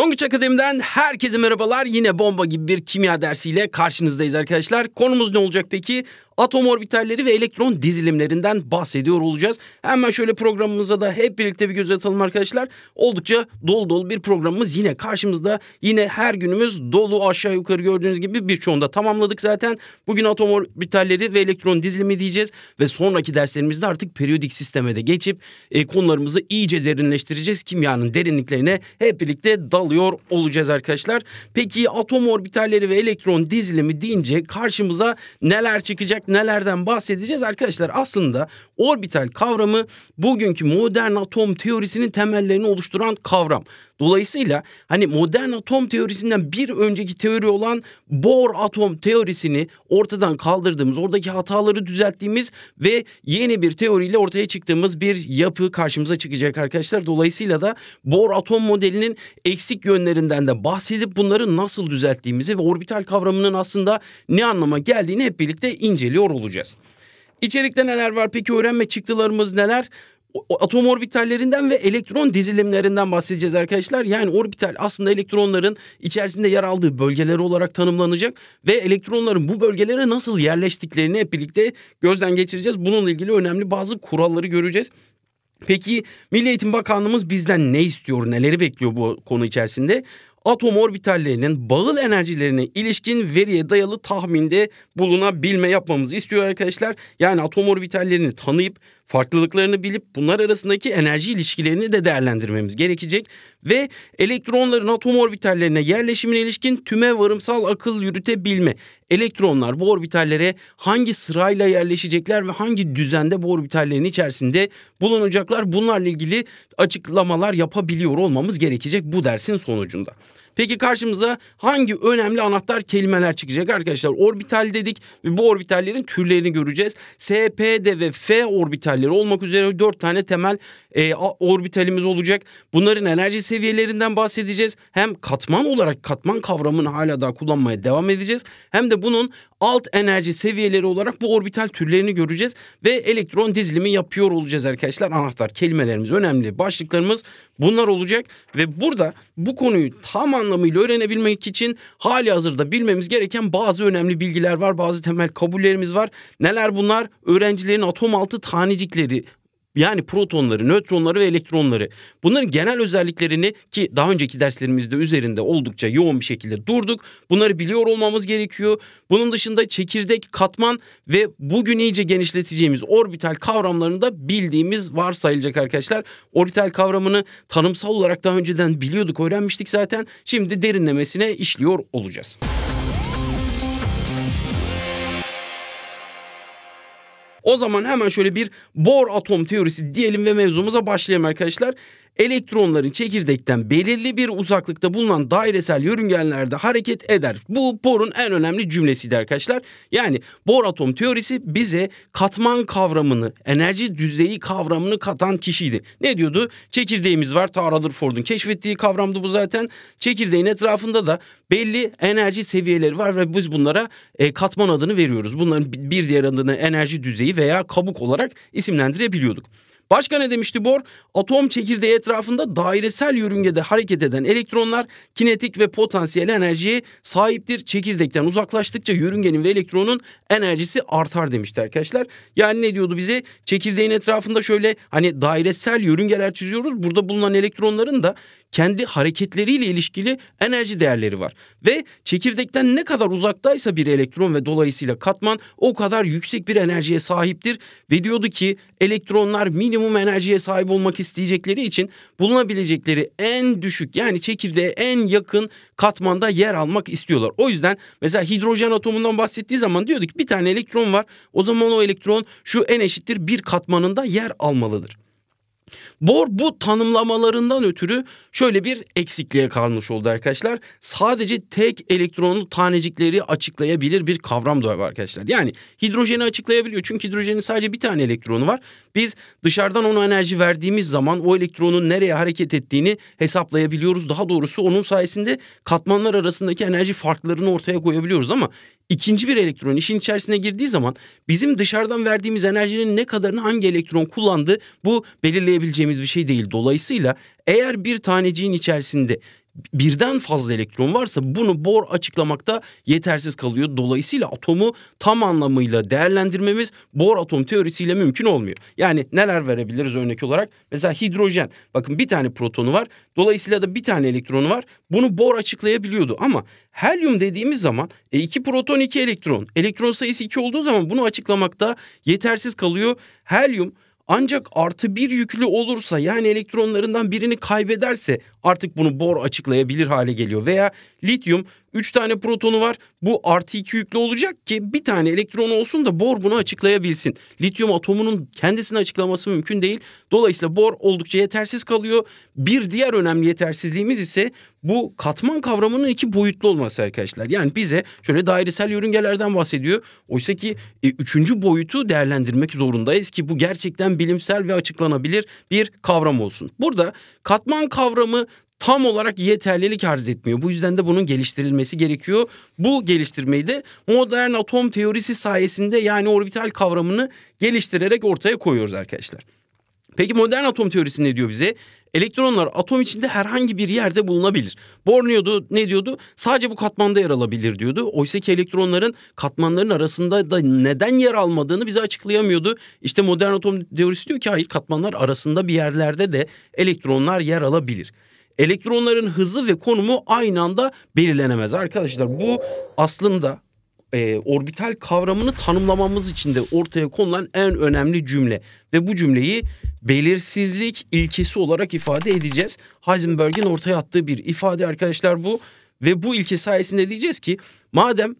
Tonguç Akademi'den herkese merhabalar. Yine bomba gibi bir kimya dersiyle karşınızdayız arkadaşlar. Konumuz ne olacak peki? atom orbitalleri ve elektron dizilimlerinden bahsediyor olacağız. Hemen şöyle programımıza da hep birlikte bir göz atalım arkadaşlar. Oldukça dolu dolu bir programımız yine karşımızda. Yine her günümüz dolu aşağı yukarı gördüğünüz gibi birçoğunda tamamladık zaten. Bugün atom orbitalleri ve elektron dizilimi diyeceğiz ve sonraki derslerimizde artık periyodik sisteme de geçip e, konularımızı iyice derinleştireceğiz. Kimyanın derinliklerine hep birlikte dalıyor olacağız arkadaşlar. Peki atom orbitalleri ve elektron dizilimi deyince karşımıza neler çıkacak nelerden bahsedeceğiz? Arkadaşlar aslında Orbital kavramı bugünkü modern atom teorisinin temellerini oluşturan kavram. Dolayısıyla hani modern atom teorisinden bir önceki teori olan Bohr atom teorisini ortadan kaldırdığımız, oradaki hataları düzelttiğimiz ve yeni bir teoriyle ortaya çıktığımız bir yapı karşımıza çıkacak arkadaşlar. Dolayısıyla da Bohr atom modelinin eksik yönlerinden de bahsedip bunları nasıl düzelttiğimizi ve orbital kavramının aslında ne anlama geldiğini hep birlikte inceliyor olacağız. İçerikte neler var? Peki öğrenme çıktılarımız neler? atom orbitallerinden ve elektron dizilimlerinden bahsedeceğiz arkadaşlar. Yani orbital aslında elektronların içerisinde yer aldığı bölgeleri olarak tanımlanacak ve elektronların bu bölgelere nasıl yerleştiklerini hep birlikte gözden geçireceğiz. Bununla ilgili önemli bazı kuralları göreceğiz. Peki Milli Eğitim Bakanlığımız bizden ne istiyor, neleri bekliyor bu konu içerisinde? atom orbitallerinin bağıl enerjilerine ilişkin veriye dayalı tahminde bulunabilme yapmamızı istiyor arkadaşlar. Yani atom orbitallerini tanıyıp farklılıklarını bilip bunlar arasındaki enerji ilişkilerini de değerlendirmemiz gerekecek ve elektronların atom orbitallerine yerleşimine ilişkin tüme varımsal akıl yürütebilme. Elektronlar bu orbitallere hangi sırayla yerleşecekler ve hangi düzende bu orbitallerin içerisinde bulunacaklar bunlarla ilgili açıklamalar yapabiliyor olmamız gerekecek bu dersin sonucunda. Peki karşımıza hangi önemli anahtar kelimeler çıkacak arkadaşlar? Orbital dedik ve bu orbitallerin türlerini göreceğiz. S, P, D ve F orbitalleri olmak üzere 4 tane temel e, orbitalimiz olacak. Bunların enerji seviyelerinden bahsedeceğiz. Hem katman olarak katman kavramını hala daha kullanmaya devam edeceğiz. Hem de bunun alt enerji seviyeleri olarak bu orbital türlerini göreceğiz ve elektron dizilimi yapıyor olacağız arkadaşlar. Anahtar kelimelerimiz önemli. Başlıklarımız Bunlar olacak ve burada bu konuyu tam anlamıyla öğrenebilmek için hali hazırda bilmemiz gereken bazı önemli bilgiler var, bazı temel kabullerimiz var. Neler bunlar? Öğrencilerin atom altı tanecikleri yani protonları, nötronları ve elektronları. Bunların genel özelliklerini ki daha önceki derslerimizde üzerinde oldukça yoğun bir şekilde durduk. Bunları biliyor olmamız gerekiyor. Bunun dışında çekirdek, katman ve bugün iyice genişleteceğimiz orbital kavramlarını da bildiğimiz varsayılacak arkadaşlar. Orbital kavramını tanımsal olarak daha önceden biliyorduk, öğrenmiştik zaten. Şimdi derinlemesine işliyor olacağız. O zaman hemen şöyle bir bor atom teorisi diyelim ve mevzumuza başlayalım arkadaşlar. Elektronların çekirdekten belirli bir uzaklıkta bulunan dairesel yörüngenlerde hareket eder. Bu Bohr'un en önemli cümlesiydi arkadaşlar. Yani Bohr atom teorisi bize katman kavramını, enerji düzeyi kavramını katan kişiydi. Ne diyordu? Çekirdeğimiz var. Ta Rutherford'un keşfettiği kavramdı bu zaten. Çekirdeğin etrafında da belli enerji seviyeleri var ve biz bunlara e, katman adını veriyoruz. Bunların bir diğer adını enerji düzeyi veya kabuk olarak isimlendirebiliyorduk. Başka ne demişti Bohr? Atom çekirdeği etrafında dairesel yörüngede hareket eden elektronlar kinetik ve potansiyel enerjiye sahiptir. Çekirdekten uzaklaştıkça yörüngenin ve elektronun enerjisi artar demişti arkadaşlar. Yani ne diyordu bize? Çekirdeğin etrafında şöyle hani dairesel yörüngeler çiziyoruz. Burada bulunan elektronların da kendi hareketleriyle ilişkili enerji değerleri var. Ve çekirdekten ne kadar uzaktaysa bir elektron ve dolayısıyla katman o kadar yüksek bir enerjiye sahiptir. Ve diyordu ki elektronlar minimum enerjiye sahip olmak isteyecekleri için bulunabilecekleri en düşük yani çekirdeğe en yakın katmanda yer almak istiyorlar. O yüzden mesela hidrojen atomundan bahsettiği zaman diyorduk ki bir tane elektron var. O zaman o elektron şu en eşittir bir katmanında yer almalıdır. Bor bu tanımlamalarından ötürü şöyle bir eksikliğe kalmış oldu arkadaşlar. Sadece tek elektronlu tanecikleri açıklayabilir bir kavram da var arkadaşlar. Yani hidrojeni açıklayabiliyor çünkü hidrojenin sadece bir tane elektronu var. Biz dışarıdan ona enerji verdiğimiz zaman o elektronun nereye hareket ettiğini hesaplayabiliyoruz. Daha doğrusu onun sayesinde katmanlar arasındaki enerji farklarını ortaya koyabiliyoruz ama ikinci bir elektron işin içerisine girdiği zaman bizim dışarıdan verdiğimiz enerjinin ne kadarını hangi elektron kullandı bu belirleyebileceğimiz bir şey değil. Dolayısıyla eğer bir taneciğin içerisinde birden fazla elektron varsa bunu Bohr açıklamakta yetersiz kalıyor. Dolayısıyla atomu tam anlamıyla değerlendirmemiz Bohr atom teorisiyle mümkün olmuyor. Yani neler verebiliriz örnek olarak? Mesela hidrojen. Bakın bir tane protonu var. Dolayısıyla da bir tane elektronu var. Bunu Bohr açıklayabiliyordu ama helyum dediğimiz zaman e, iki proton iki elektron. Elektron sayısı iki olduğu zaman bunu açıklamakta yetersiz kalıyor. Helyum ancak artı bir yüklü olursa yani elektronlarından birini kaybederse artık bunu bor açıklayabilir hale geliyor. Veya lityum 3 tane protonu var. Bu artı 2 yüklü olacak ki bir tane elektronu olsun da bor bunu açıklayabilsin. Lityum atomunun kendisini açıklaması mümkün değil. Dolayısıyla bor oldukça yetersiz kalıyor. Bir diğer önemli yetersizliğimiz ise bu katman kavramının iki boyutlu olması arkadaşlar. Yani bize şöyle dairesel yörüngelerden bahsediyor. Oysa ki e, üçüncü boyutu değerlendirmek zorundayız ki bu gerçekten bilimsel ve açıklanabilir bir kavram olsun. Burada katman kavramı tam olarak yeterlilik arz etmiyor. Bu yüzden de bunun geliştirilmesi gerekiyor. Bu geliştirmeyi de modern atom teorisi sayesinde yani orbital kavramını geliştirerek ortaya koyuyoruz arkadaşlar. Peki modern atom teorisi ne diyor bize? Elektronlar atom içinde herhangi bir yerde bulunabilir. Bohr diyordu, ne diyordu? Sadece bu katmanda yer alabilir diyordu. Oysa ki elektronların katmanların arasında da neden yer almadığını bize açıklayamıyordu. İşte modern atom teorisi diyor ki hayır katmanlar arasında bir yerlerde de elektronlar yer alabilir elektronların hızı ve konumu aynı anda belirlenemez. Arkadaşlar bu aslında e, orbital kavramını tanımlamamız için de ortaya konulan en önemli cümle. Ve bu cümleyi belirsizlik ilkesi olarak ifade edeceğiz. Heisenberg'in ortaya attığı bir ifade arkadaşlar bu. Ve bu ilke sayesinde diyeceğiz ki madem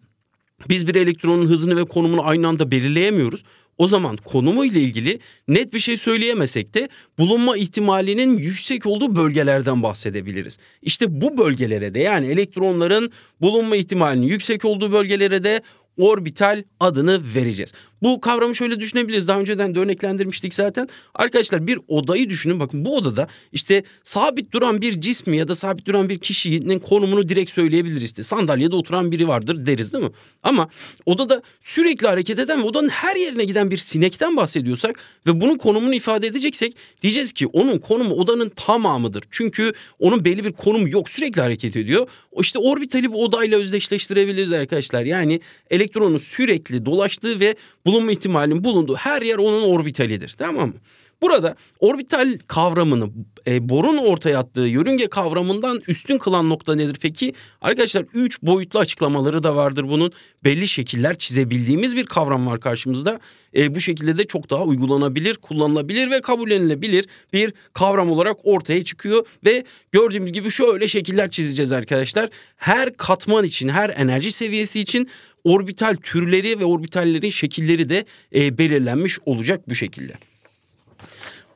biz bir elektronun hızını ve konumunu aynı anda belirleyemiyoruz. O zaman konumu ile ilgili net bir şey söyleyemesek de bulunma ihtimalinin yüksek olduğu bölgelerden bahsedebiliriz. İşte bu bölgelere de yani elektronların bulunma ihtimalinin yüksek olduğu bölgelere de orbital adını vereceğiz. Bu kavramı şöyle düşünebiliriz. Daha önceden de örneklendirmiştik zaten. Arkadaşlar bir odayı düşünün. Bakın bu odada işte sabit duran bir cismi ya da sabit duran bir kişinin konumunu direkt söyleyebiliriz. İşte sandalyede oturan biri vardır deriz değil mi? Ama odada sürekli hareket eden ve odanın her yerine giden bir sinekten bahsediyorsak ve bunun konumunu ifade edeceksek diyeceğiz ki onun konumu odanın tamamıdır. Çünkü onun belli bir konumu yok. Sürekli hareket ediyor. İşte orbitali bir odayla özdeşleştirebiliriz arkadaşlar. Yani elektronun sürekli dolaştığı ve bu bulunma ihtimalinin bulunduğu her yer onun orbitalidir. Tamam mı? Burada orbital kavramını e, borun ortaya attığı yörünge kavramından üstün kılan nokta nedir peki? Arkadaşlar 3 boyutlu açıklamaları da vardır bunun. Belli şekiller çizebildiğimiz bir kavram var karşımızda. E, bu şekilde de çok daha uygulanabilir, kullanılabilir ve kabullenilebilir bir kavram olarak ortaya çıkıyor. Ve gördüğümüz gibi şöyle şekiller çizeceğiz arkadaşlar. Her katman için, her enerji seviyesi için orbital türleri ve orbitallerin şekilleri de e, belirlenmiş olacak bu şekilde.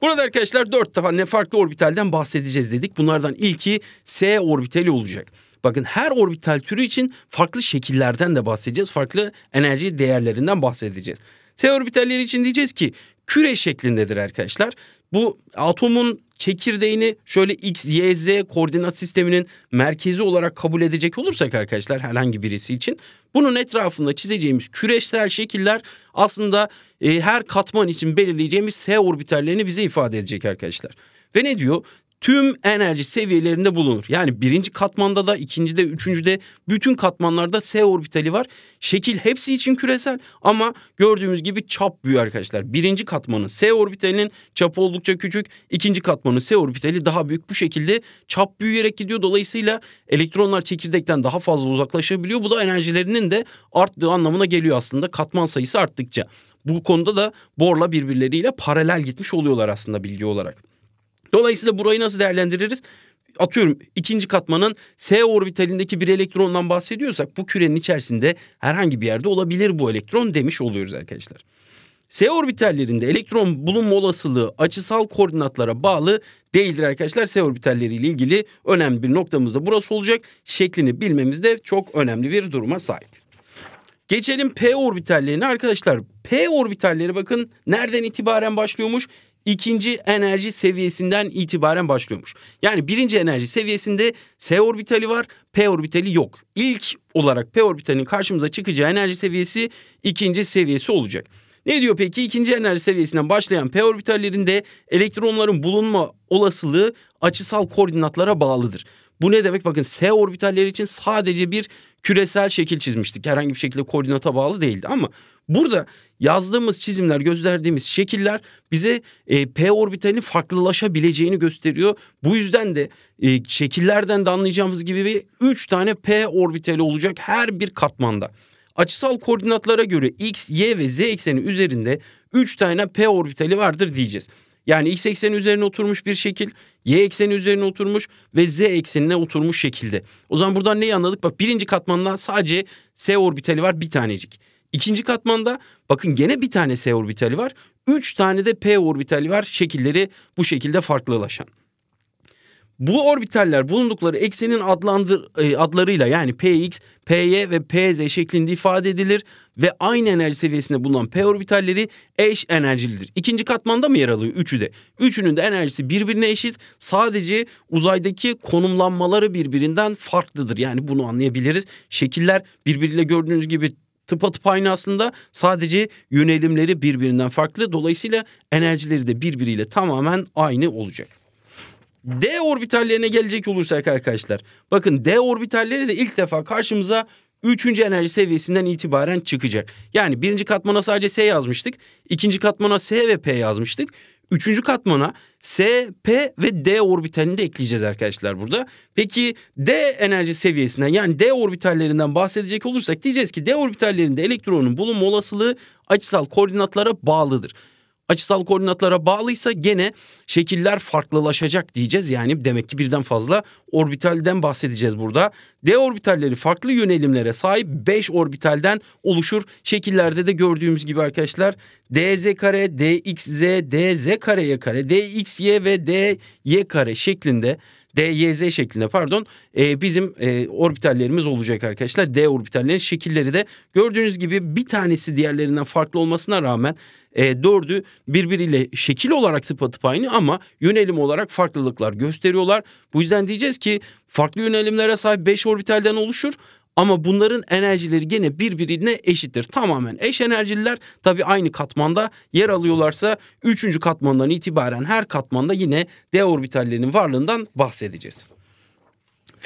Burada arkadaşlar dört defa ne farklı orbitalden bahsedeceğiz dedik. Bunlardan ilki S orbitali olacak. Bakın her orbital türü için farklı şekillerden de bahsedeceğiz. Farklı enerji değerlerinden bahsedeceğiz. S orbitalleri için diyeceğiz ki küre şeklindedir arkadaşlar. Bu atomun çekirdeğini şöyle X, Y, Z koordinat sisteminin merkezi olarak kabul edecek olursak arkadaşlar herhangi birisi için bunun etrafında çizeceğimiz küreşsel şekiller aslında e, her katman için belirleyeceğimiz S orbitallerini bize ifade edecek arkadaşlar. Ve ne diyor? tüm enerji seviyelerinde bulunur. Yani birinci katmanda da, ikinci de üçüncü de bütün katmanlarda S orbitali var. Şekil hepsi için küresel ama gördüğümüz gibi çap büyüyor arkadaşlar. Birinci katmanın S orbitalinin çapı oldukça küçük. ikinci katmanın S orbitali daha büyük. Bu şekilde çap büyüyerek gidiyor. Dolayısıyla elektronlar çekirdekten daha fazla uzaklaşabiliyor. Bu da enerjilerinin de arttığı anlamına geliyor aslında katman sayısı arttıkça. Bu konuda da Bor'la birbirleriyle paralel gitmiş oluyorlar aslında bilgi olarak. Dolayısıyla burayı nasıl değerlendiririz? Atıyorum ikinci katmanın S orbitalindeki bir elektrondan bahsediyorsak bu kürenin içerisinde herhangi bir yerde olabilir bu elektron demiş oluyoruz arkadaşlar. S orbitallerinde elektron bulunma olasılığı açısal koordinatlara bağlı değildir arkadaşlar. S orbitalleriyle ilgili önemli bir noktamız da burası olacak. Şeklini bilmemiz de çok önemli bir duruma sahip. Geçelim P orbitallerine arkadaşlar. P orbitalleri bakın nereden itibaren başlıyormuş? ikinci enerji seviyesinden itibaren başlıyormuş. Yani birinci enerji seviyesinde S orbitali var, P orbitali yok. İlk olarak P orbitalinin karşımıza çıkacağı enerji seviyesi ikinci seviyesi olacak. Ne diyor peki? İkinci enerji seviyesinden başlayan P orbitallerinde elektronların bulunma olasılığı açısal koordinatlara bağlıdır. Bu ne demek? Bakın S orbitaller için sadece bir küresel şekil çizmiştik. Herhangi bir şekilde koordinata bağlı değildi ama burada yazdığımız çizimler, gösterdiğimiz şekiller bize e, p orbitalinin farklılaşabileceğini gösteriyor. Bu yüzden de e, şekillerden de anlayacağımız gibi 3 tane p orbitali olacak her bir katmanda. Açısal koordinatlara göre x, y ve z ekseni üzerinde 3 tane p orbitali vardır diyeceğiz. Yani x ekseni üzerine oturmuş bir şekil, y ekseni üzerine oturmuş ve z eksenine oturmuş şekilde. O zaman buradan neyi anladık? Bak birinci katmanda sadece s orbitali var bir tanecik. İkinci katmanda bakın gene bir tane s orbitali var. Üç tane de p orbitali var. Şekilleri bu şekilde farklılaşan. Bu orbitaller bulundukları eksenin adlandır, e, adlarıyla yani px, py ve pz şeklinde ifade edilir ve aynı enerji seviyesinde bulunan p orbitalleri eş enerjilidir. İkinci katmanda mı yer alıyor? Üçü de. Üçünün de enerjisi birbirine eşit. Sadece uzaydaki konumlanmaları birbirinden farklıdır. Yani bunu anlayabiliriz. Şekiller birbiriyle gördüğünüz gibi tıpatıp aynı aslında sadece yönelimleri birbirinden farklı. Dolayısıyla enerjileri de birbiriyle tamamen aynı olacak. D orbitallerine gelecek olursak arkadaşlar. Bakın D orbitalleri de ilk defa karşımıza Üçüncü enerji seviyesinden itibaren çıkacak. Yani birinci katmana sadece S yazmıştık. ikinci katmana S ve P yazmıştık. Üçüncü katmana S, P ve D orbitalini de ekleyeceğiz arkadaşlar burada. Peki D enerji seviyesinden yani D orbitallerinden bahsedecek olursak diyeceğiz ki D orbitallerinde elektronun bulunma olasılığı açısal koordinatlara bağlıdır açısal koordinatlara bağlıysa gene şekiller farklılaşacak diyeceğiz. Yani demek ki birden fazla orbitalden bahsedeceğiz burada. D orbitalleri farklı yönelimlere sahip 5 orbitalden oluşur. Şekillerde de gördüğümüz gibi arkadaşlar DZ kare, DXZ, DZ kareye kare, DXY ve DY kare şeklinde DYZ şeklinde pardon e, bizim e, orbitallerimiz olacak arkadaşlar. D orbitallerin şekilleri de gördüğünüz gibi bir tanesi diğerlerinden farklı olmasına rağmen e, dördü birbiriyle şekil olarak tıpatıp aynı ama yönelim olarak farklılıklar gösteriyorlar. Bu yüzden diyeceğiz ki farklı yönelimlere sahip 5 orbitalden oluşur ama bunların enerjileri gene birbirine eşittir. Tamamen eş enerjiler tabi aynı katmanda yer alıyorlarsa 3. katmandan itibaren her katmanda yine D orbitallerinin varlığından bahsedeceğiz.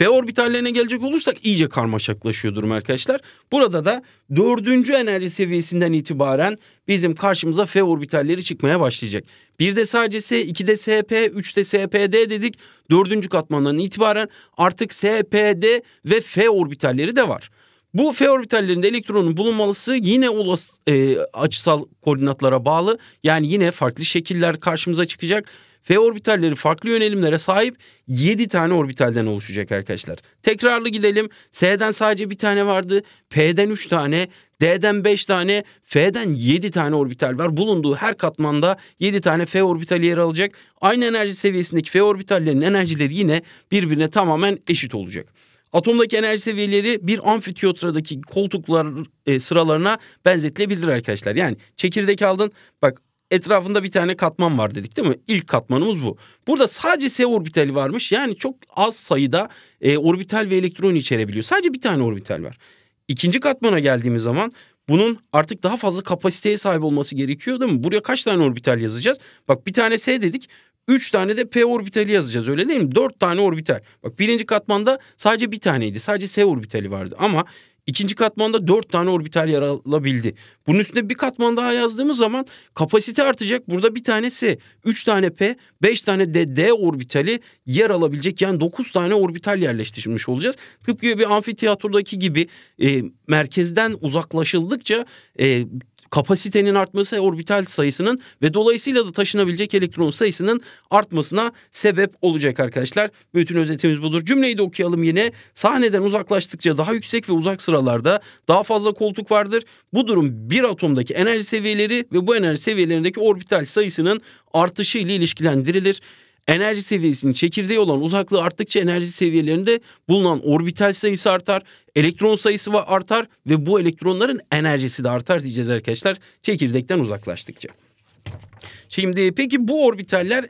F orbitallerine gelecek olursak iyice karmaşaklaşıyor durum arkadaşlar. Burada da dördüncü enerji seviyesinden itibaren bizim karşımıza F orbitalleri çıkmaya başlayacak. Bir de sadece S, de SP, 3'de SPD dedik. Dördüncü katmandan itibaren artık SPD ve F orbitalleri de var. Bu F orbitallerinde elektronun bulunması yine olası, e, açısal koordinatlara bağlı. Yani yine farklı şekiller karşımıza çıkacak F orbitalleri farklı yönelimlere sahip 7 tane orbitalden oluşacak arkadaşlar. Tekrarlı gidelim. S'den sadece bir tane vardı. P'den 3 tane, D'den 5 tane, F'den 7 tane orbital var. Bulunduğu her katmanda 7 tane F orbitali yer alacak. Aynı enerji seviyesindeki F orbitallerin enerjileri yine birbirine tamamen eşit olacak. Atomdaki enerji seviyeleri bir amfiteyatrodaki koltuklar e, sıralarına benzetilebilir arkadaşlar. Yani çekirdek aldın bak etrafında bir tane katman var dedik değil mi? İlk katmanımız bu. Burada sadece S orbitali varmış. Yani çok az sayıda e, orbital ve elektron içerebiliyor. Sadece bir tane orbital var. İkinci katmana geldiğimiz zaman bunun artık daha fazla kapasiteye sahip olması gerekiyor değil mi? Buraya kaç tane orbital yazacağız? Bak bir tane S dedik. Üç tane de P orbitali yazacağız öyle değil mi? Dört tane orbital. Bak birinci katmanda sadece bir taneydi. Sadece S orbitali vardı. Ama İkinci katmanda dört tane orbital yer alabildi. Bunun üstüne bir katman daha yazdığımız zaman kapasite artacak. Burada bir tane S, üç tane P, beş tane d D orbitali yer alabilecek. Yani dokuz tane orbital yerleştirmiş olacağız. Tıpkı bir amfiteyatrodaki gibi e, merkezden uzaklaşıldıkça e, kapasitenin artması orbital sayısının ve dolayısıyla da taşınabilecek elektron sayısının artmasına sebep olacak arkadaşlar. Bütün özetimiz budur. Cümleyi de okuyalım yine. Sahneden uzaklaştıkça daha yüksek ve uzak sıralarda daha fazla koltuk vardır. Bu durum bir atomdaki enerji seviyeleri ve bu enerji seviyelerindeki orbital sayısının artışı ile ilişkilendirilir enerji seviyesinin çekirdeği olan uzaklığı arttıkça enerji seviyelerinde bulunan orbital sayısı artar, elektron sayısı artar ve bu elektronların enerjisi de artar diyeceğiz arkadaşlar çekirdekten uzaklaştıkça. Şimdi peki bu orbitaller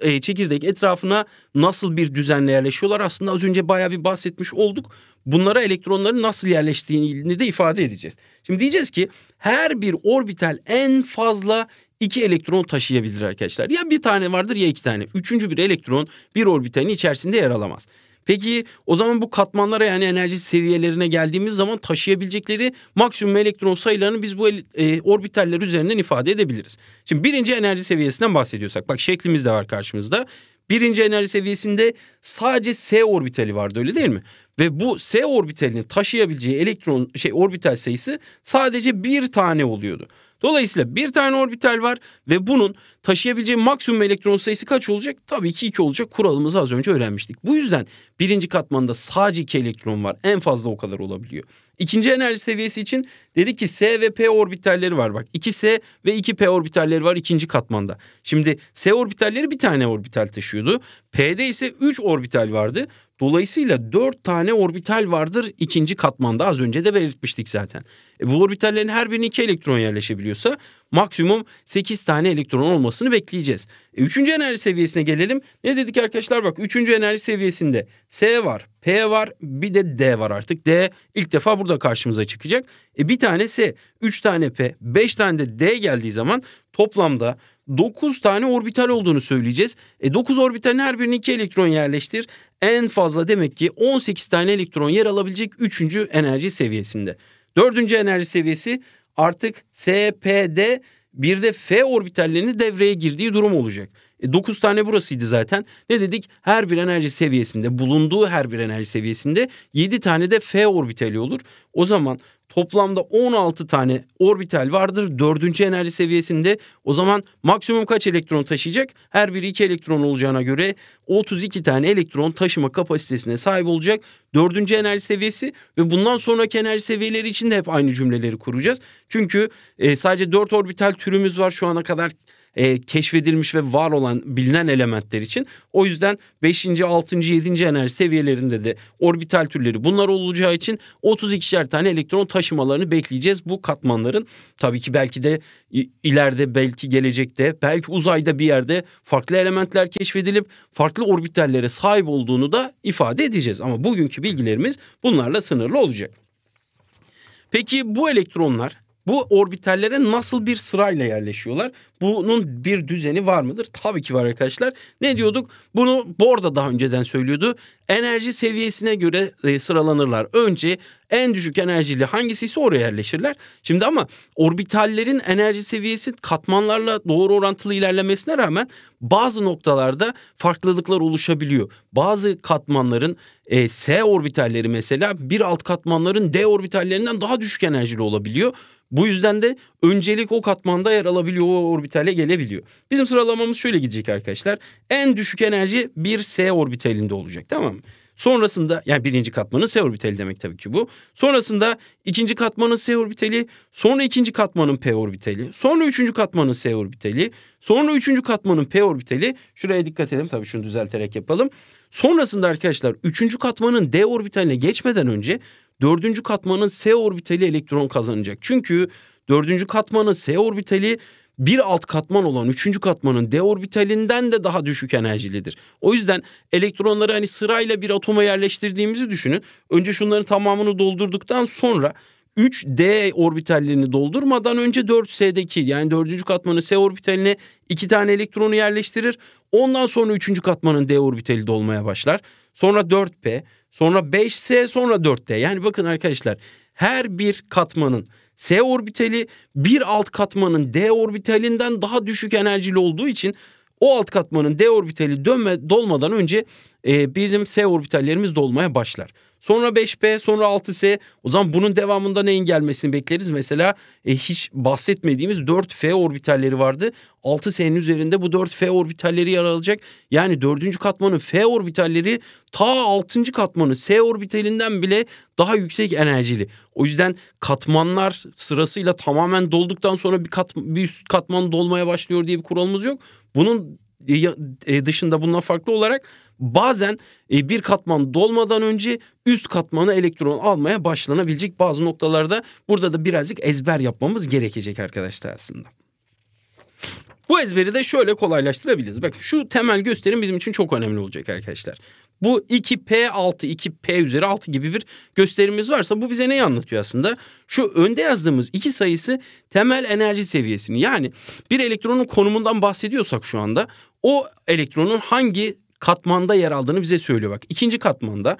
e, çekirdek etrafına nasıl bir düzenle yerleşiyorlar? Aslında az önce bayağı bir bahsetmiş olduk. Bunlara elektronların nasıl yerleştiğini de ifade edeceğiz. Şimdi diyeceğiz ki her bir orbital en fazla iki elektron taşıyabilir arkadaşlar. Ya bir tane vardır ya iki tane. Üçüncü bir elektron bir orbitalin içerisinde yer alamaz. Peki o zaman bu katmanlara yani enerji seviyelerine geldiğimiz zaman taşıyabilecekleri maksimum elektron sayılarını biz bu e, orbitaller üzerinden ifade edebiliriz. Şimdi birinci enerji seviyesinden bahsediyorsak bak şeklimiz de var karşımızda. Birinci enerji seviyesinde sadece S orbitali vardı öyle değil mi? Ve bu S orbitalini taşıyabileceği elektron şey orbital sayısı sadece bir tane oluyordu. Dolayısıyla bir tane orbital var ve bunun taşıyabileceği maksimum elektron sayısı kaç olacak? Tabii ki 2 olacak kuralımızı az önce öğrenmiştik. Bu yüzden birinci katmanda sadece 2 elektron var. En fazla o kadar olabiliyor. İkinci enerji seviyesi için dedi ki S ve P orbitalleri var bak. 2S ve 2P orbitalleri var ikinci katmanda. Şimdi S orbitalleri bir tane orbital taşıyordu. P'de ise 3 orbital vardı. Dolayısıyla 4 tane orbital vardır ikinci katmanda az önce de belirtmiştik zaten. E bu orbitallerin her birine 2 elektron yerleşebiliyorsa maksimum 8 tane elektron olmasını bekleyeceğiz. E, üçüncü enerji seviyesine gelelim. Ne dedik arkadaşlar bak üçüncü enerji seviyesinde S var, P var bir de D var artık. D ilk defa burada karşımıza çıkacak. E, bir tane S, 3 tane P, beş tane de D geldiği zaman toplamda 9 tane orbital olduğunu söyleyeceğiz. E 9 orbitalin her birine 2 elektron yerleştir. En fazla demek ki 18 tane elektron yer alabilecek 3. enerji seviyesinde. 4. enerji seviyesi artık SPD bir de F orbitallerinin devreye girdiği durum olacak. E, 9 tane burasıydı zaten. Ne dedik? Her bir enerji seviyesinde, bulunduğu her bir enerji seviyesinde 7 tane de F orbitali olur. O zaman Toplamda 16 tane orbital vardır. Dördüncü enerji seviyesinde o zaman maksimum kaç elektron taşıyacak? Her biri 2 elektron olacağına göre 32 tane elektron taşıma kapasitesine sahip olacak. Dördüncü enerji seviyesi ve bundan sonraki enerji seviyeleri için de hep aynı cümleleri kuracağız. Çünkü e, sadece 4 orbital türümüz var şu ana kadar e, keşfedilmiş ve var olan bilinen elementler için. O yüzden 5. 6. 7. enerji seviyelerinde de orbital türleri bunlar olacağı için 32'şer tane elektron taşımalarını bekleyeceğiz bu katmanların. Tabii ki belki de ileride belki gelecekte belki uzayda bir yerde farklı elementler keşfedilip farklı orbitallere sahip olduğunu da ifade edeceğiz. Ama bugünkü bilgilerimiz bunlarla sınırlı olacak. Peki bu elektronlar bu orbitallere nasıl bir sırayla yerleşiyorlar? Bunun bir düzeni var mıdır? Tabii ki var arkadaşlar. Ne diyorduk? Bunu Bohr da daha önceden söylüyordu. Enerji seviyesine göre e, sıralanırlar. Önce en düşük enerjili hangisi ise oraya yerleşirler. Şimdi ama orbitallerin enerji seviyesi katmanlarla doğru orantılı ilerlemesine rağmen bazı noktalarda farklılıklar oluşabiliyor. Bazı katmanların e, S orbitalleri mesela bir alt katmanların D orbitallerinden daha düşük enerjili olabiliyor. Bu yüzden de öncelik o katmanda yer alabiliyor, o orbitale gelebiliyor. Bizim sıralamamız şöyle gidecek arkadaşlar. En düşük enerji bir S orbitalinde olacak tamam mı? Sonrasında yani birinci katmanın S orbitali demek tabii ki bu. Sonrasında ikinci katmanın S orbitali, sonra ikinci katmanın P orbitali, sonra üçüncü katmanın S orbitali, sonra üçüncü katmanın P orbitali. Şuraya dikkat edelim tabii şunu düzelterek yapalım. Sonrasında arkadaşlar üçüncü katmanın D orbitaline geçmeden önce dördüncü katmanın S orbiteli elektron kazanacak. Çünkü dördüncü katmanın S orbiteli bir alt katman olan üçüncü katmanın D orbitalinden de daha düşük enerjilidir. O yüzden elektronları hani sırayla bir atoma yerleştirdiğimizi düşünün. Önce şunların tamamını doldurduktan sonra 3D orbitallerini doldurmadan önce 4S'deki yani dördüncü katmanın S orbitaline iki tane elektronu yerleştirir. Ondan sonra üçüncü katmanın D orbitali dolmaya başlar. Sonra 4P, sonra 5S sonra 4D. Yani bakın arkadaşlar her bir katmanın S orbitali bir alt katmanın D orbitalinden daha düşük enerjili olduğu için o alt katmanın D orbitali dönme, dolmadan önce e, bizim S orbitallerimiz dolmaya başlar. Sonra 5P, sonra 6S. O zaman bunun devamında neyin gelmesini bekleriz? Mesela e, hiç bahsetmediğimiz 4F orbitalleri vardı. 6S'nin üzerinde bu 4F orbitalleri yer alacak. Yani 4. katmanın F orbitalleri ta 6. katmanın S orbitalinden bile daha yüksek enerjili. O yüzden katmanlar sırasıyla tamamen dolduktan sonra bir, kat, bir üst katman dolmaya başlıyor diye bir kuralımız yok. Bunun e, e, dışında bundan farklı olarak bazen e, bir katman dolmadan önce üst katmanı elektron almaya başlanabilecek bazı noktalarda burada da birazcık ezber yapmamız gerekecek arkadaşlar aslında. Bu ezberi de şöyle kolaylaştırabiliriz. Bakın şu temel gösterim bizim için çok önemli olacak arkadaşlar. Bu 2P6, 2P üzeri 6 gibi bir gösterimiz varsa bu bize neyi anlatıyor aslında? Şu önde yazdığımız iki sayısı temel enerji seviyesini yani bir elektronun konumundan bahsediyorsak şu anda o elektronun hangi katmanda yer aldığını bize söylüyor bak. İkinci katmanda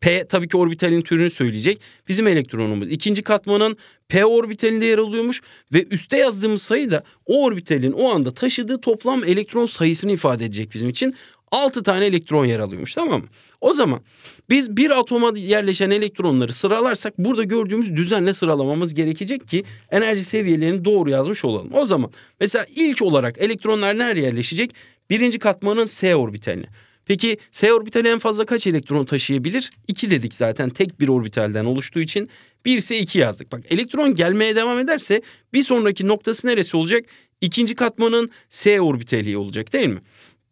P tabii ki orbitalin türünü söyleyecek. Bizim elektronumuz ikinci katmanın P orbitalinde yer alıyormuş ve üste yazdığımız sayı da o orbitalin o anda taşıdığı toplam elektron sayısını ifade edecek bizim için. 6 tane elektron yer alıyormuş tamam mı? O zaman biz bir atoma yerleşen elektronları sıralarsak burada gördüğümüz düzenle sıralamamız gerekecek ki enerji seviyelerini doğru yazmış olalım. O zaman mesela ilk olarak elektronlar nerede yerleşecek? Birinci katmanın S orbitali. Peki S orbitali en fazla kaç elektron taşıyabilir? 2 dedik zaten tek bir orbitalden oluştuğu için. 1 ise 2 yazdık. Bak elektron gelmeye devam ederse bir sonraki noktası neresi olacak? İkinci katmanın S orbitali olacak değil mi?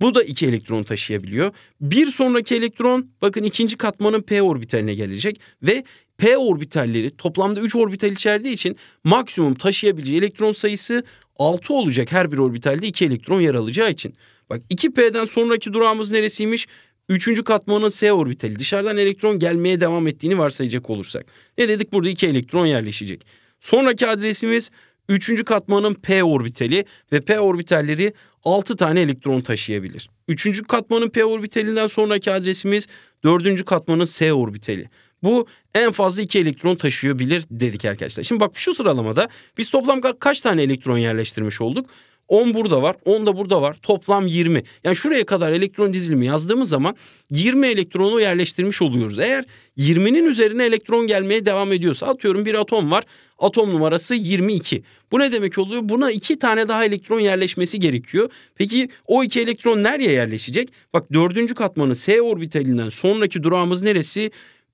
Bu da 2 elektron taşıyabiliyor. Bir sonraki elektron bakın ikinci katmanın P orbitaline gelecek ve P orbitalleri toplamda 3 orbital içerdiği için maksimum taşıyabileceği elektron sayısı 6 olacak her bir orbitalde 2 elektron yer alacağı için. Bak 2P'den sonraki durağımız neresiymiş? Üçüncü katmanın S orbitali. Dışarıdan elektron gelmeye devam ettiğini varsayacak olursak. Ne dedik? Burada iki elektron yerleşecek. Sonraki adresimiz üçüncü katmanın P orbitali ve P orbitalleri 6 tane elektron taşıyabilir. Üçüncü katmanın P orbitalinden sonraki adresimiz dördüncü katmanın S orbitali. Bu en fazla 2 elektron taşıyabilir dedik arkadaşlar. Şimdi bak şu sıralamada biz toplam kaç tane elektron yerleştirmiş olduk? 10 burada var, 10 da burada var. Toplam 20. Yani şuraya kadar elektron dizilimi yazdığımız zaman 20 elektronu yerleştirmiş oluyoruz. Eğer 20'nin üzerine elektron gelmeye devam ediyorsa atıyorum bir atom var. Atom numarası 22. Bu ne demek oluyor? Buna iki tane daha elektron yerleşmesi gerekiyor. Peki o iki elektron nereye yerleşecek? Bak dördüncü katmanın S orbitalinden sonraki durağımız neresi?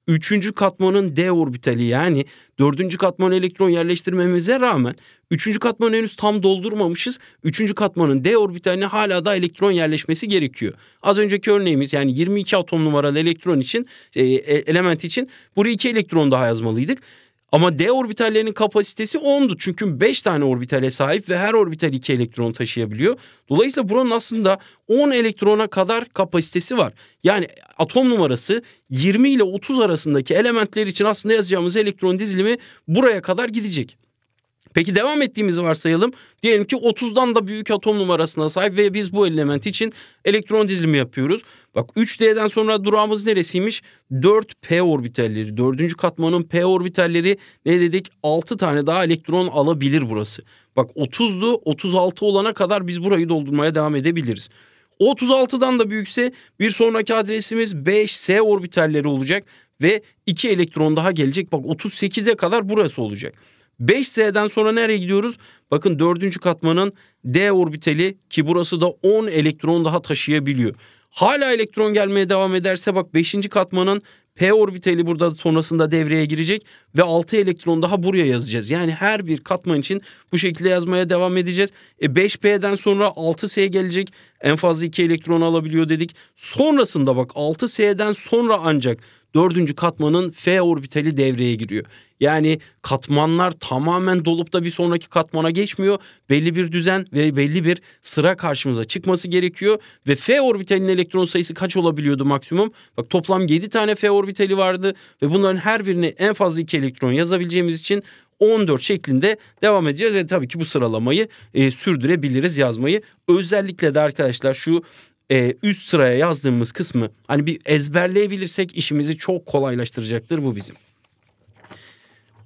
Üçüncü katmanın D orbitali yani dördüncü katman elektron yerleştirmemize rağmen üçüncü katmanı henüz tam doldurmamışız. Üçüncü katmanın D orbitaline hala da elektron yerleşmesi gerekiyor. Az önceki örneğimiz yani 22 atom numaralı elektron için e, e, element için buraya iki elektron daha yazmalıydık. Ama D orbitallerinin kapasitesi 10'du. Çünkü 5 tane orbitale sahip ve her orbital 2 elektron taşıyabiliyor. Dolayısıyla buranın aslında 10 elektrona kadar kapasitesi var. Yani atom numarası 20 ile 30 arasındaki elementler için aslında yazacağımız elektron dizilimi buraya kadar gidecek. Peki devam ettiğimizi varsayalım. Diyelim ki 30'dan da büyük atom numarasına sahip ve biz bu element için elektron dizilimi yapıyoruz. Bak 3D'den sonra durağımız neresiymiş? 4P orbitalleri. Dördüncü katmanın P orbitalleri ne dedik? 6 tane daha elektron alabilir burası. Bak 30'du 36 olana kadar biz burayı doldurmaya devam edebiliriz. 36'dan da büyükse bir sonraki adresimiz 5S orbitalleri olacak ve 2 elektron daha gelecek. Bak 38'e kadar burası olacak. 5S'den sonra nereye gidiyoruz? Bakın dördüncü katmanın D orbiteli ki burası da 10 elektron daha taşıyabiliyor. Hala elektron gelmeye devam ederse bak 5. katmanın P orbiteli burada sonrasında devreye girecek ve 6 elektron daha buraya yazacağız. Yani her bir katman için bu şekilde yazmaya devam edeceğiz. E 5P'den sonra 6S gelecek. En fazla 2 elektron alabiliyor dedik. Sonrasında bak 6S'den sonra ancak dördüncü katmanın F orbitali devreye giriyor. Yani katmanlar tamamen dolup da bir sonraki katmana geçmiyor. Belli bir düzen ve belli bir sıra karşımıza çıkması gerekiyor. Ve F orbitalinin elektron sayısı kaç olabiliyordu maksimum? Bak toplam 7 tane F orbitali vardı ve bunların her birine en fazla 2 elektron yazabileceğimiz için 14 şeklinde devam edeceğiz ve tabii ki bu sıralamayı e, sürdürebiliriz yazmayı. Özellikle de arkadaşlar şu e, üst sıraya yazdığımız kısmı hani bir ezberleyebilirsek işimizi çok kolaylaştıracaktır bu bizim.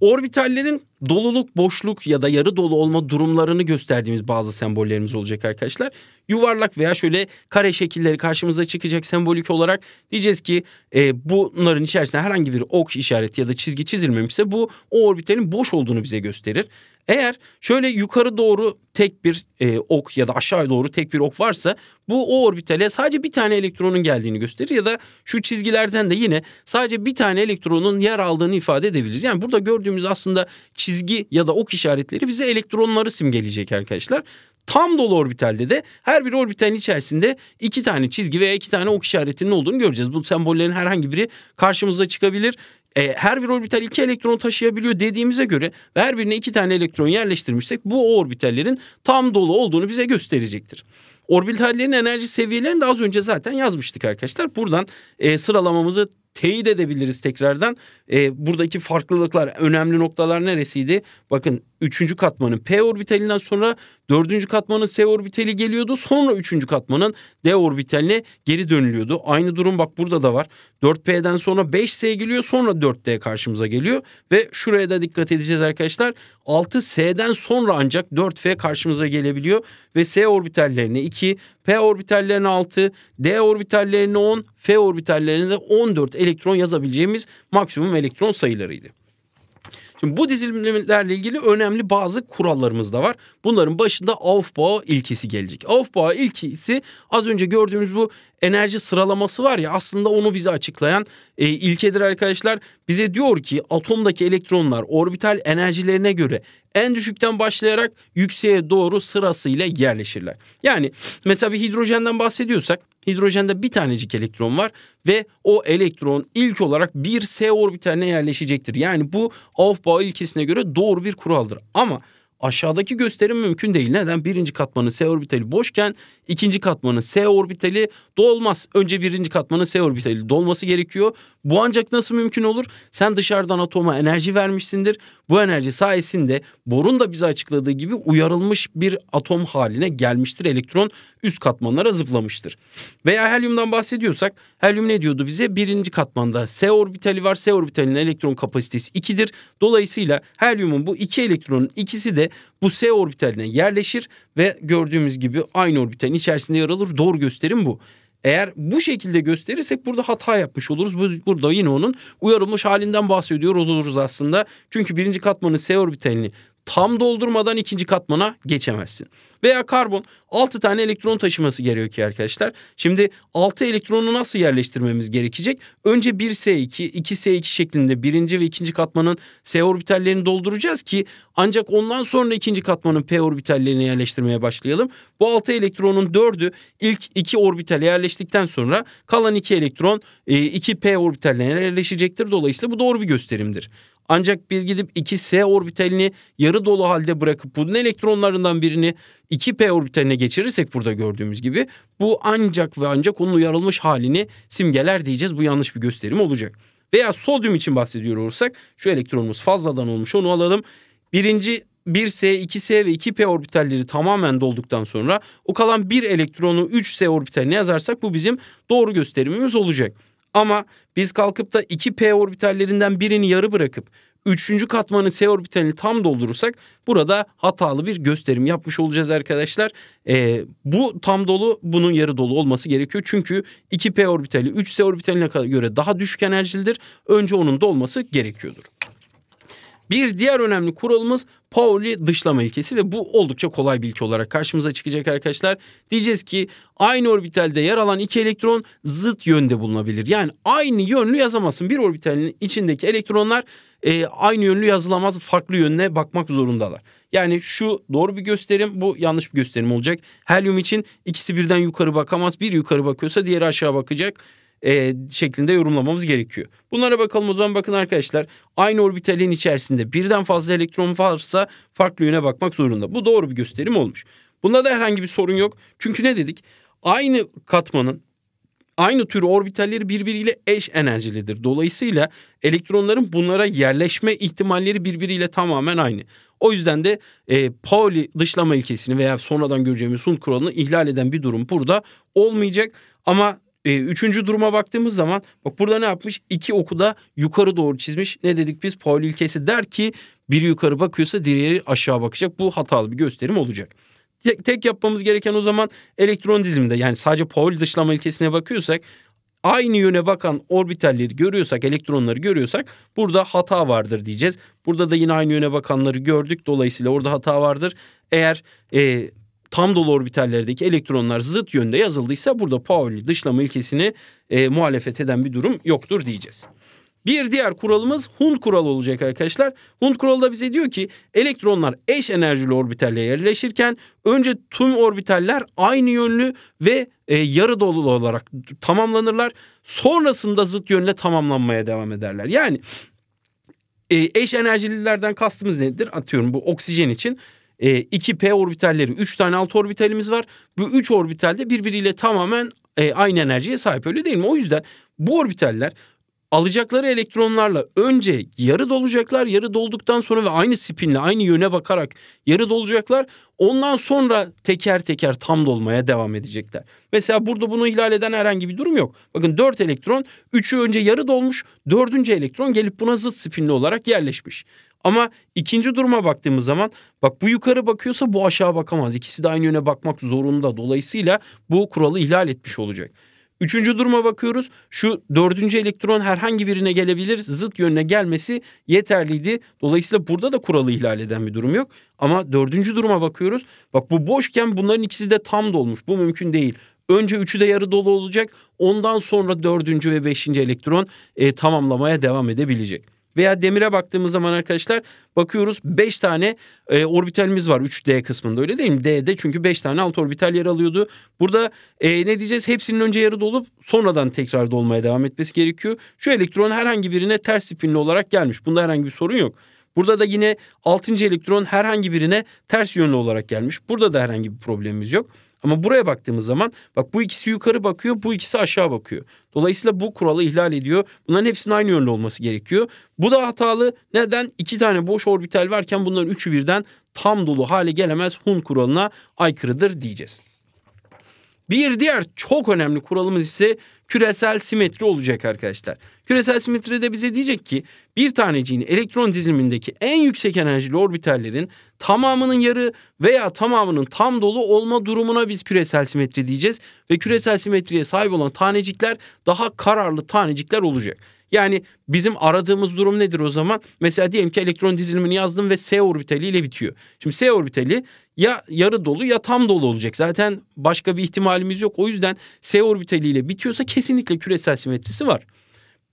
Orbitallerin doluluk, boşluk ya da yarı dolu olma durumlarını gösterdiğimiz bazı sembollerimiz olacak arkadaşlar. Yuvarlak veya şöyle kare şekilleri karşımıza çıkacak sembolik olarak diyeceğiz ki e, bunların içerisinde herhangi bir ok işareti ya da çizgi çizilmemişse bu o orbitalin boş olduğunu bize gösterir. Eğer şöyle yukarı doğru tek bir e, ok ya da aşağı doğru tek bir ok varsa bu o orbitale sadece bir tane elektronun geldiğini gösterir ya da şu çizgilerden de yine sadece bir tane elektronun yer aldığını ifade edebiliriz. Yani burada gördüğümüz aslında çizgi çizgi ya da ok işaretleri bize elektronları simgeleyecek arkadaşlar. Tam dolu orbitalde de her bir orbitalin içerisinde iki tane çizgi veya iki tane ok işaretinin olduğunu göreceğiz. Bu sembollerin herhangi biri karşımıza çıkabilir e, her bir orbital iki elektron taşıyabiliyor dediğimize göre ve her birine iki tane elektron yerleştirmişsek bu orbitallerin tam dolu olduğunu bize gösterecektir. Orbitallerin enerji seviyelerini de az önce zaten yazmıştık arkadaşlar. Buradan e, sıralamamızı teyit edebiliriz tekrardan. E, buradaki farklılıklar, önemli noktalar neresiydi? Bakın 3. katmanın P orbitalinden sonra 4. katmanın S orbitali geliyordu. Sonra 3. katmanın D orbitaline geri dönülüyordu. Aynı durum bak burada da var. 4P'den sonra 5S geliyor sonra 4D karşımıza geliyor. Ve şuraya da dikkat edeceğiz arkadaşlar. 6S'den sonra ancak 4F karşımıza gelebiliyor. Ve S orbitallerini 2 P orbitallerine 6, D orbitallerine 10, F orbitallerine de 14 elektron yazabileceğimiz maksimum elektron sayılarıydı. Şimdi bu dizilimlerle ilgili önemli bazı kurallarımız da var. Bunların başında Aufbau ilkesi gelecek. Aufbau ilkesi az önce gördüğümüz bu enerji sıralaması var ya aslında onu bize açıklayan e, ilkedir arkadaşlar. Bize diyor ki atomdaki elektronlar orbital enerjilerine göre en düşükten başlayarak yükseğe doğru sırasıyla yerleşirler. Yani mesela bir hidrojenden bahsediyorsak Hidrojende bir tanecik elektron var ve o elektron ilk olarak bir S orbitaline yerleşecektir. Yani bu Aufbau ilkesine göre doğru bir kuraldır. Ama aşağıdaki gösterim mümkün değil. Neden? Birinci katmanın S orbitali boşken ikinci katmanın S orbitali dolmaz. Önce birinci katmanın S orbitali dolması gerekiyor. Bu ancak nasıl mümkün olur? Sen dışarıdan atoma enerji vermişsindir. Bu enerji sayesinde borun da bize açıkladığı gibi uyarılmış bir atom haline gelmiştir. Elektron üst katmanlara zıplamıştır. Veya helyumdan bahsediyorsak helyum ne diyordu bize? Birinci katmanda S orbitali var. S orbitalinin elektron kapasitesi 2'dir. Dolayısıyla helyumun bu iki elektronun ikisi de bu S orbitaline yerleşir ve gördüğümüz gibi aynı orbitalin içerisinde yer alır. Doğru gösterim bu. Eğer bu şekilde gösterirsek burada hata yapmış oluruz. Burada yine onun uyarılmış halinden bahsediyor oluruz aslında. Çünkü birinci katmanın S orbitalini tam doldurmadan ikinci katmana geçemezsin. Veya karbon 6 tane elektron taşıması gerekiyor ki arkadaşlar. Şimdi 6 elektronu nasıl yerleştirmemiz gerekecek? Önce 1S2, 2S2 şeklinde birinci ve ikinci katmanın S orbitallerini dolduracağız ki ancak ondan sonra ikinci katmanın P orbitallerini yerleştirmeye başlayalım. Bu 6 elektronun 4'ü ilk 2 orbitale yerleştikten sonra kalan 2 elektron 2P e, orbitallerine yerleşecektir. Dolayısıyla bu doğru bir gösterimdir. Ancak biz gidip 2s orbitalini yarı dolu halde bırakıp bunun elektronlarından birini 2p orbitaline geçirirsek burada gördüğümüz gibi bu ancak ve ancak onun uyarılmış halini simgeler diyeceğiz. Bu yanlış bir gösterim olacak. Veya sodyum için bahsediyor olursak şu elektronumuz fazladan olmuş onu alalım. Birinci 1s, 2s ve 2p orbitalleri tamamen dolduktan sonra o kalan bir elektronu 3s orbitaline yazarsak bu bizim doğru gösterimimiz olacak. Ama biz kalkıp da 2p orbitallerinden birini yarı bırakıp üçüncü katmanın s orbitalini tam doldurursak burada hatalı bir gösterim yapmış olacağız arkadaşlar. Ee, bu tam dolu bunun yarı dolu olması gerekiyor. Çünkü 2p orbitali 3s orbitaline göre daha düşük enerjilidir. Önce onun dolması gerekiyordur. Bir diğer önemli kuralımız Pauli dışlama ilkesi ve bu oldukça kolay bir ilke olarak karşımıza çıkacak arkadaşlar. Diyeceğiz ki aynı orbitalde yer alan iki elektron zıt yönde bulunabilir. Yani aynı yönlü yazamazsın. Bir orbitalin içindeki elektronlar e, aynı yönlü yazılamaz farklı yönüne bakmak zorundalar. Yani şu doğru bir gösterim bu yanlış bir gösterim olacak. Helyum için ikisi birden yukarı bakamaz. Bir yukarı bakıyorsa diğeri aşağı bakacak e, şeklinde yorumlamamız gerekiyor. Bunlara bakalım o zaman bakın arkadaşlar. Aynı orbitalin içerisinde birden fazla elektron varsa farklı yöne bakmak zorunda. Bu doğru bir gösterim olmuş. Bunda da herhangi bir sorun yok. Çünkü ne dedik? Aynı katmanın aynı tür orbitalleri birbiriyle eş enerjilidir. Dolayısıyla elektronların bunlara yerleşme ihtimalleri birbiriyle tamamen aynı. O yüzden de e, Pauli dışlama ilkesini veya sonradan göreceğimiz Hund kuralını ihlal eden bir durum burada olmayacak. Ama e, üçüncü duruma baktığımız zaman bak burada ne yapmış? İki oku da yukarı doğru çizmiş. Ne dedik biz? Pauli ilkesi der ki biri yukarı bakıyorsa diğeri aşağı bakacak. Bu hatalı bir gösterim olacak. Tek, tek yapmamız gereken o zaman elektron diziminde yani sadece Pauli dışlama ilkesine bakıyorsak aynı yöne bakan orbitalleri görüyorsak, elektronları görüyorsak burada hata vardır diyeceğiz. Burada da yine aynı yöne bakanları gördük. Dolayısıyla orada hata vardır. Eğer e, tam dolu orbitallerdeki elektronlar zıt yönde yazıldıysa burada Pauli dışlama ilkesini e, muhalefet eden bir durum yoktur diyeceğiz. Bir diğer kuralımız Hund kuralı olacak arkadaşlar. Hund kuralı da bize diyor ki elektronlar eş enerjili orbitalle yerleşirken önce tüm orbitaller aynı yönlü ve e, yarı dolu olarak tamamlanırlar. Sonrasında zıt yönle tamamlanmaya devam ederler. Yani e, eş enerjililerden kastımız nedir? Atıyorum bu oksijen için e, ee, 2p orbitalleri 3 tane alt orbitalimiz var. Bu 3 orbitalde birbiriyle tamamen e, aynı enerjiye sahip öyle değil mi? O yüzden bu orbitaller alacakları elektronlarla önce yarı dolacaklar. Yarı dolduktan sonra ve aynı spinle aynı yöne bakarak yarı dolacaklar. Ondan sonra teker teker tam dolmaya devam edecekler. Mesela burada bunu ihlal eden herhangi bir durum yok. Bakın 4 elektron 3'ü önce yarı dolmuş 4. elektron gelip buna zıt spinli olarak yerleşmiş. Ama ikinci duruma baktığımız zaman bak bu yukarı bakıyorsa bu aşağı bakamaz. İkisi de aynı yöne bakmak zorunda. Dolayısıyla bu kuralı ihlal etmiş olacak. Üçüncü duruma bakıyoruz. Şu dördüncü elektron herhangi birine gelebilir. Zıt yönüne gelmesi yeterliydi. Dolayısıyla burada da kuralı ihlal eden bir durum yok. Ama dördüncü duruma bakıyoruz. Bak bu boşken bunların ikisi de tam dolmuş. Bu mümkün değil. Önce üçü de yarı dolu olacak. Ondan sonra dördüncü ve beşinci elektron e, tamamlamaya devam edebilecek. Veya demire baktığımız zaman arkadaşlar bakıyoruz 5 tane e, orbitalimiz var 3D kısmında öyle değil mi? D'de çünkü 5 tane alt orbital yer alıyordu. Burada e, ne diyeceğiz? Hepsinin önce yarı dolup sonradan tekrar dolmaya devam etmesi gerekiyor. Şu elektron herhangi birine ters spinli olarak gelmiş. Bunda herhangi bir sorun yok. Burada da yine 6. elektron herhangi birine ters yönlü olarak gelmiş. Burada da herhangi bir problemimiz yok. Ama buraya baktığımız zaman bak bu ikisi yukarı bakıyor, bu ikisi aşağı bakıyor. Dolayısıyla bu kuralı ihlal ediyor. Bunların hepsinin aynı yönlü olması gerekiyor. Bu da hatalı. Neden? İki tane boş orbital varken bunların üçü birden tam dolu hale gelemez. Hun kuralına aykırıdır diyeceğiz. Bir diğer çok önemli kuralımız ise küresel simetri olacak arkadaşlar. Küresel simetri de bize diyecek ki bir taneciğin elektron dizilimindeki en yüksek enerjili orbitallerin tamamının yarı veya tamamının tam dolu olma durumuna biz küresel simetri diyeceğiz. Ve küresel simetriye sahip olan tanecikler daha kararlı tanecikler olacak. Yani bizim aradığımız durum nedir o zaman? Mesela diyelim ki elektron dizilimini yazdım ve S orbitaliyle bitiyor. Şimdi S orbitali ya yarı dolu ya tam dolu olacak. Zaten başka bir ihtimalimiz yok. O yüzden S orbitaliyle bitiyorsa kesinlikle küresel simetrisi var.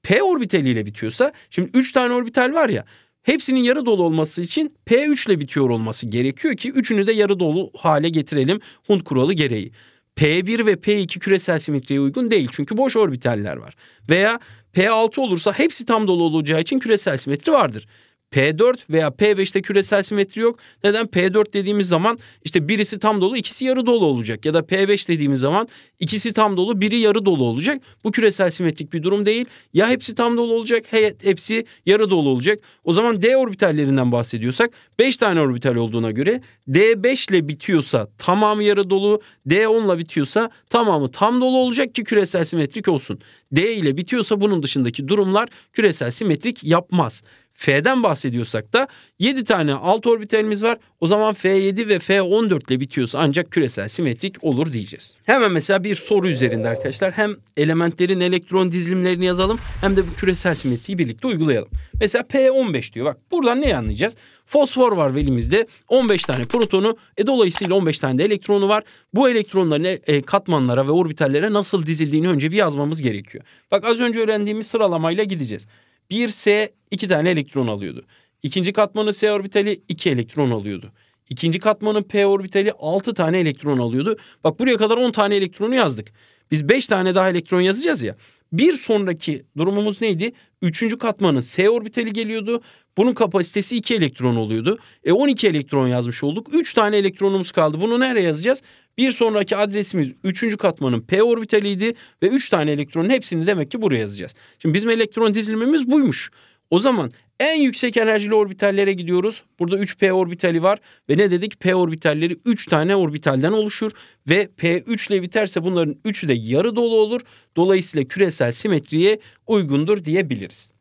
P orbitaliyle bitiyorsa şimdi 3 tane orbital var ya hepsinin yarı dolu olması için P3 ile bitiyor olması gerekiyor ki üçünü de yarı dolu hale getirelim Hund kuralı gereği. P1 ve P2 küresel simetriye uygun değil çünkü boş orbitaller var. Veya P6 olursa hepsi tam dolu olacağı için küresel simetri vardır. P4 veya P5'te küresel simetri yok. Neden? P4 dediğimiz zaman işte birisi tam dolu ikisi yarı dolu olacak. Ya da P5 dediğimiz zaman ikisi tam dolu biri yarı dolu olacak. Bu küresel simetrik bir durum değil. Ya hepsi tam dolu olacak hepsi yarı dolu olacak. O zaman D orbitallerinden bahsediyorsak 5 tane orbital olduğuna göre D5 ile bitiyorsa tamamı yarı dolu. D10 ile bitiyorsa tamamı tam dolu olacak ki küresel simetrik olsun. D ile bitiyorsa bunun dışındaki durumlar küresel simetrik yapmaz. F'den bahsediyorsak da 7 tane alt orbitalimiz var. O zaman F7 ve F14 ile bitiyorsa ancak küresel simetrik olur diyeceğiz. Hemen mesela bir soru üzerinde arkadaşlar hem elementlerin elektron dizilimlerini yazalım hem de bu küresel simetriyi birlikte uygulayalım. Mesela P15 diyor. Bak buradan ne anlayacağız? Fosfor var elimizde 15 tane protonu e dolayısıyla 15 tane de elektronu var. Bu elektronların e, e, katmanlara ve orbitallere nasıl dizildiğini önce bir yazmamız gerekiyor. Bak az önce öğrendiğimiz sıralamayla gideceğiz. 1S 2 tane elektron alıyordu. İkinci katmanın S orbitali 2 elektron alıyordu. İkinci katmanın P orbitali 6 tane elektron alıyordu. Bak buraya kadar 10 tane elektronu yazdık. Biz 5 tane daha elektron yazacağız ya. Bir sonraki durumumuz neydi? Üçüncü katmanın S orbitali geliyordu. Bunun kapasitesi 2 elektron oluyordu. E 12 elektron yazmış olduk. 3 tane elektronumuz kaldı. Bunu nereye yazacağız? Bir sonraki adresimiz 3. katmanın p orbitaliydi ve 3 tane elektronun hepsini demek ki buraya yazacağız. Şimdi bizim elektron dizilimimiz buymuş. O zaman en yüksek enerjili orbitallere gidiyoruz. Burada 3p orbitali var ve ne dedik? p orbitalleri 3 tane orbitalden oluşur ve p3 ile biterse bunların 3'ü de yarı dolu olur. Dolayısıyla küresel simetriye uygundur diyebiliriz.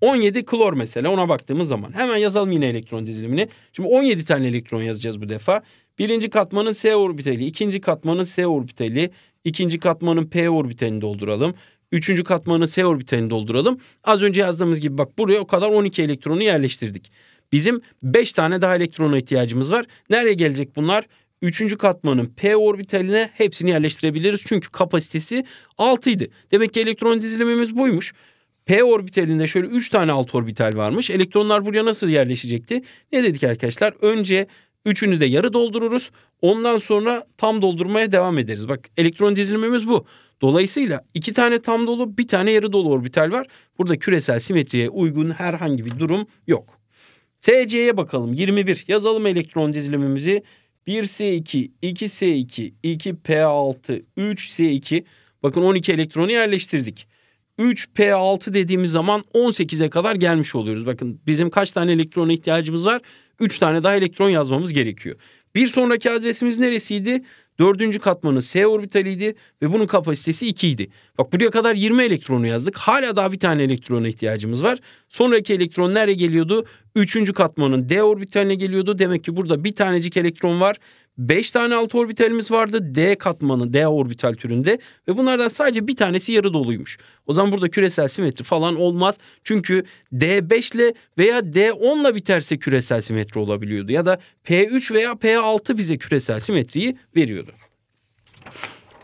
17 klor mesela ona baktığımız zaman hemen yazalım yine elektron dizilimini. Şimdi 17 tane elektron yazacağız bu defa. Birinci katmanın S orbiteli, ikinci katmanın S orbiteli, ikinci katmanın P orbitalini dolduralım. Üçüncü katmanın S orbitalini dolduralım. Az önce yazdığımız gibi bak buraya o kadar 12 elektronu yerleştirdik. Bizim 5 tane daha elektrona ihtiyacımız var. Nereye gelecek bunlar? Üçüncü katmanın P orbiteline hepsini yerleştirebiliriz. Çünkü kapasitesi 6 idi. Demek ki elektron dizilimimiz buymuş. P orbitalinde şöyle 3 tane alt orbital varmış. Elektronlar buraya nasıl yerleşecekti? Ne dedik arkadaşlar? Önce Üçünü de yarı doldururuz. Ondan sonra tam doldurmaya devam ederiz. Bak elektron dizilimimiz bu. Dolayısıyla iki tane tam dolu bir tane yarı dolu orbital var. Burada küresel simetriye uygun herhangi bir durum yok. SC'ye bakalım 21 yazalım elektron dizilimimizi. 1S2, 2S2, 2P6, 3S2. Bakın 12 elektronu yerleştirdik. 3P6 dediğimiz zaman 18'e kadar gelmiş oluyoruz. Bakın bizim kaç tane elektrona ihtiyacımız var? 3 tane daha elektron yazmamız gerekiyor. Bir sonraki adresimiz neresiydi? 4. katmanın S orbitaliydi ve bunun kapasitesi 2 idi. Bak buraya kadar 20 elektronu yazdık. Hala daha bir tane elektrona ihtiyacımız var. Sonraki elektron nereye geliyordu? 3. katmanın D orbitaline geliyordu. Demek ki burada bir tanecik elektron var 5 tane alt orbitalimiz vardı D katmanı D orbital türünde ve bunlardan sadece bir tanesi yarı doluymuş. O zaman burada küresel simetri falan olmaz. Çünkü D5 ile veya D10 ile biterse küresel simetri olabiliyordu ya da P3 veya P6 bize küresel simetriyi veriyordu.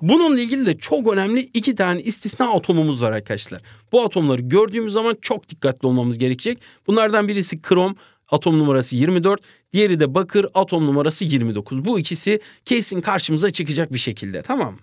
Bununla ilgili de çok önemli iki tane istisna atomumuz var arkadaşlar. Bu atomları gördüğümüz zaman çok dikkatli olmamız gerekecek. Bunlardan birisi krom atom numarası 24, Diğeri de bakır atom numarası 29. Bu ikisi kesin karşımıza çıkacak bir şekilde tamam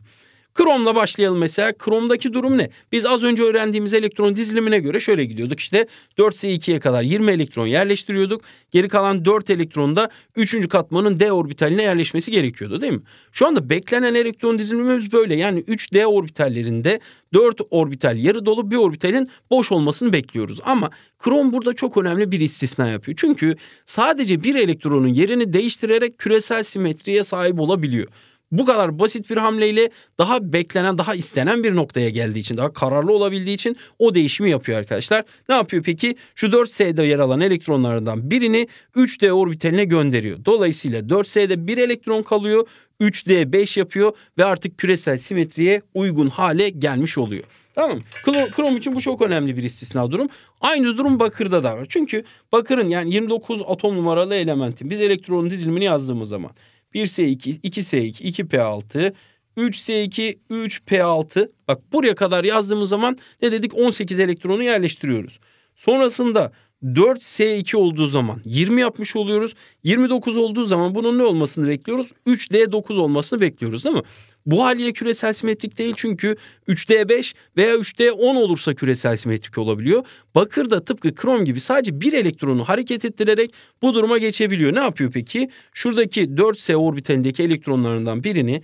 Chrome'la başlayalım mesela. Chrome'daki durum ne? Biz az önce öğrendiğimiz elektron dizilimine göre şöyle gidiyorduk. İşte 4s2'ye kadar 20 elektron yerleştiriyorduk. Geri kalan 4 elektron da 3. katmanın d orbitaline yerleşmesi gerekiyordu değil mi? Şu anda beklenen elektron dizilimimiz böyle. Yani 3d orbitallerinde 4 orbital yarı dolu bir orbitalin boş olmasını bekliyoruz. Ama krom burada çok önemli bir istisna yapıyor. Çünkü sadece bir elektronun yerini değiştirerek küresel simetriye sahip olabiliyor bu kadar basit bir hamleyle daha beklenen, daha istenen bir noktaya geldiği için, daha kararlı olabildiği için o değişimi yapıyor arkadaşlar. Ne yapıyor peki? Şu 4S'de yer alan elektronlardan birini 3D orbitaline gönderiyor. Dolayısıyla 4S'de bir elektron kalıyor, 3D 5 yapıyor ve artık küresel simetriye uygun hale gelmiş oluyor. Tamam Krom için bu çok önemli bir istisna durum. Aynı durum bakırda da var. Çünkü bakırın yani 29 atom numaralı elementin biz elektronun dizilimini yazdığımız zaman 1S2, 2S2, 2P6, 3S2, 3P6. Bak buraya kadar yazdığımız zaman ne dedik? 18 elektronu yerleştiriyoruz. Sonrasında 4S2 olduğu zaman 20 yapmış oluyoruz. 29 olduğu zaman bunun ne olmasını bekliyoruz? 3D9 olmasını bekliyoruz değil mi? Bu haliyle küresel simetrik değil çünkü 3D5 veya 3D10 olursa küresel simetrik olabiliyor. Bakır da tıpkı krom gibi sadece bir elektronu hareket ettirerek bu duruma geçebiliyor. Ne yapıyor peki? Şuradaki 4S orbitalindeki elektronlarından birini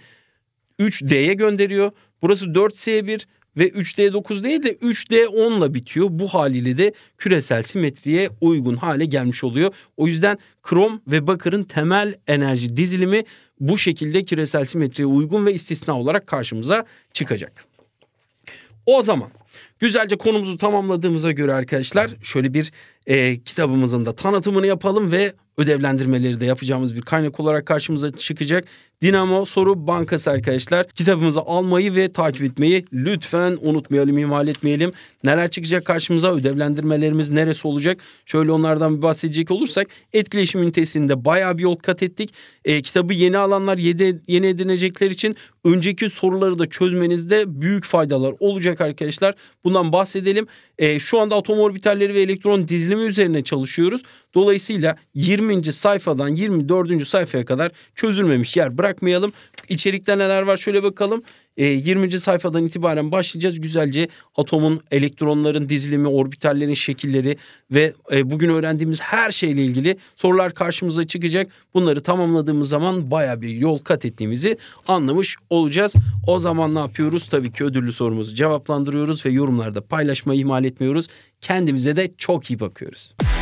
3D'ye gönderiyor. Burası 4S1 ve 3D9 değil de 3D10 ile bitiyor. Bu haliyle de küresel simetriye uygun hale gelmiş oluyor. O yüzden krom ve bakırın temel enerji dizilimi bu şekilde küresel simetriye uygun ve istisna olarak karşımıza çıkacak. O zaman güzelce konumuzu tamamladığımıza göre arkadaşlar şöyle bir e, kitabımızın da tanıtımını yapalım ve ödevlendirmeleri de yapacağımız bir kaynak olarak karşımıza çıkacak. Dinamo Soru Bankası arkadaşlar. Kitabımızı almayı ve takip etmeyi lütfen unutmayalım, ihmal etmeyelim. Neler çıkacak karşımıza, ödevlendirmelerimiz neresi olacak? Şöyle onlardan bir bahsedecek olursak etkileşim ünitesinde bayağı bir yol kat ettik. E, kitabı yeni alanlar yedi, yeni edinecekler için önceki soruları da çözmenizde büyük faydalar olacak arkadaşlar. Bundan bahsedelim. E, şu anda atom orbitalleri ve elektron dizilimi üzerine çalışıyoruz. Dolayısıyla 20. sayfadan 24. sayfaya kadar çözülmemiş yer bırakmayalım. İçerikte neler var şöyle bakalım. 20. Ee, sayfadan itibaren başlayacağız. Güzelce atomun, elektronların dizilimi, orbitallerin şekilleri ve e, bugün öğrendiğimiz her şeyle ilgili sorular karşımıza çıkacak. Bunları tamamladığımız zaman baya bir yol kat ettiğimizi anlamış olacağız. O zaman ne yapıyoruz? Tabii ki ödüllü sorumuzu cevaplandırıyoruz ve yorumlarda paylaşmayı ihmal etmiyoruz. Kendimize de çok iyi bakıyoruz.